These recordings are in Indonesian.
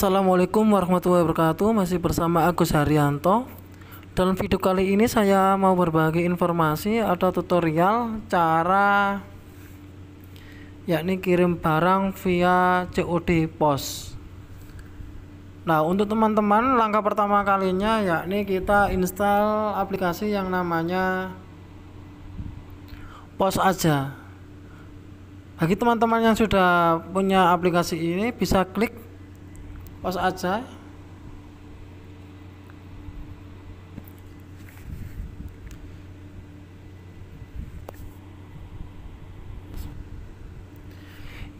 Assalamualaikum warahmatullahi wabarakatuh Masih bersama Agus Haryanto Dalam video kali ini saya mau berbagi informasi atau tutorial Cara Yakni kirim barang via COD POS Nah untuk teman-teman langkah pertama kalinya Yakni kita install aplikasi yang namanya POS aja bagi teman-teman yang sudah punya aplikasi ini bisa klik pas aja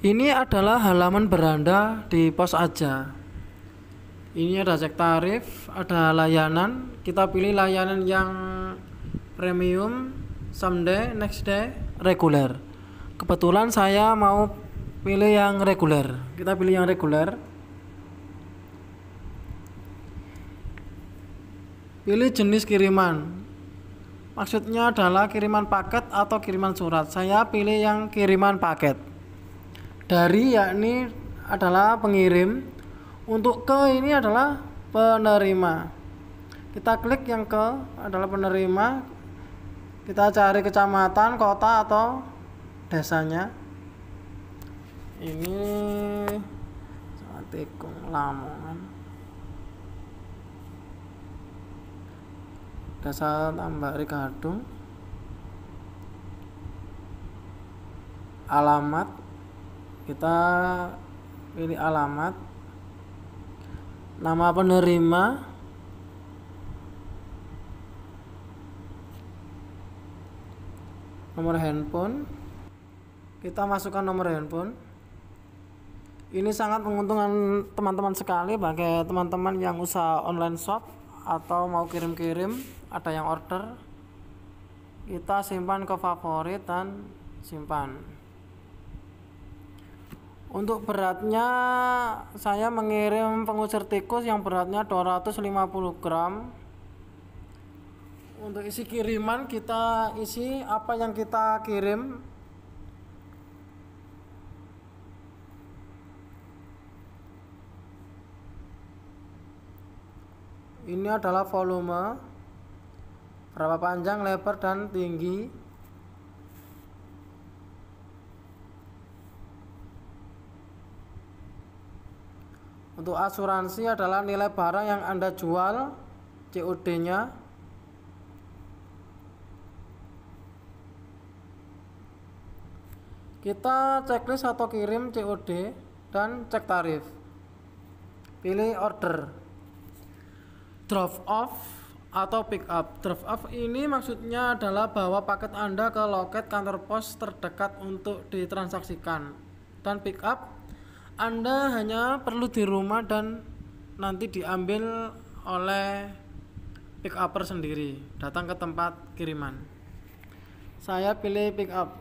Ini adalah halaman beranda di pos aja. Ini ada cek tarif, ada layanan. Kita pilih layanan yang premium, someday, next day, reguler. Kebetulan saya mau pilih yang reguler. Kita pilih yang reguler. Pilih jenis kiriman. Maksudnya adalah kiriman paket atau kiriman surat. Saya pilih yang kiriman paket. Dari yakni adalah pengirim, untuk ke ini adalah penerima. Kita klik yang ke adalah penerima. Kita cari kecamatan, kota atau desanya. Ini Assalamualaikum Lamongan. Dasar tambah Ricardo alamat kita pilih alamat nama penerima nomor handphone kita masukkan nomor handphone ini sangat menguntungkan teman-teman sekali bagi teman-teman yang usaha online shop atau mau kirim-kirim ada yang order kita simpan ke favorit dan simpan untuk beratnya saya mengirim pengusir tikus yang beratnya 250 gram untuk isi kiriman kita isi apa yang kita kirim ini adalah volume berapa panjang, lebar, dan tinggi Untuk asuransi adalah nilai barang yang Anda jual COD-nya Kita checklist atau kirim COD dan cek tarif Pilih order drop off atau pick up. Drop off ini maksudnya adalah bahwa paket Anda ke loket kantor pos terdekat untuk ditransaksikan. Dan pick up Anda hanya perlu di rumah dan nanti diambil oleh pick upper sendiri, datang ke tempat kiriman. Saya pilih pick up.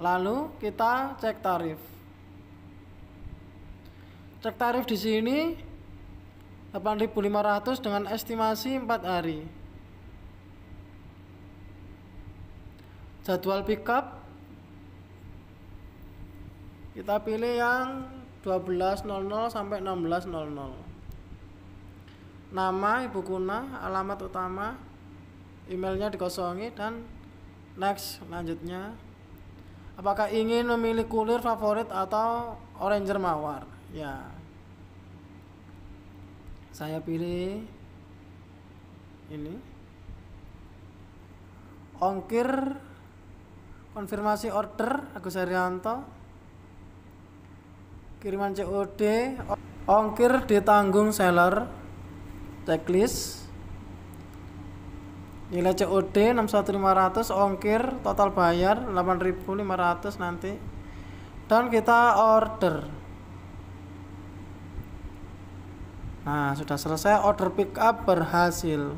Lalu kita cek tarif. Cek tarif di sini 8.500 dengan estimasi 4 hari. Jadwal pickup kita pilih yang 12.00 sampai 16.00. Nama ibu kuna, alamat utama, emailnya dikosongi dan next lanjutnya. apakah ingin memilih kulir favorit atau oranger mawar ya saya pilih ini ongkir konfirmasi order Agus Haryanto kiriman COD ongkir ditanggung seller checklist nilai COD 61500 ongkir total bayar 8500 nanti dan kita order Nah, sudah selesai order pick up berhasil.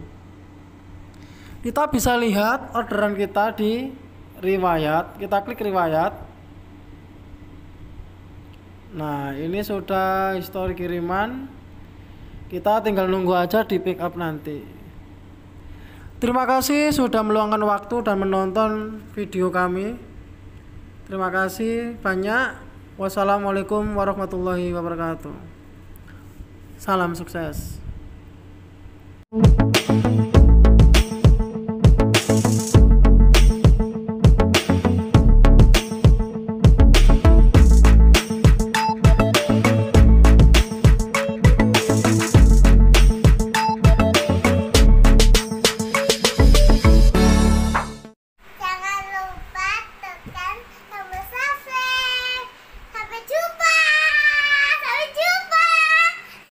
Kita bisa lihat orderan kita di riwayat. Kita klik riwayat. Nah, ini sudah histori kiriman. Kita tinggal nunggu aja di pick up nanti. Terima kasih sudah meluangkan waktu dan menonton video kami. Terima kasih banyak. Wassalamualaikum warahmatullahi wabarakatuh. Salam sukses. thank you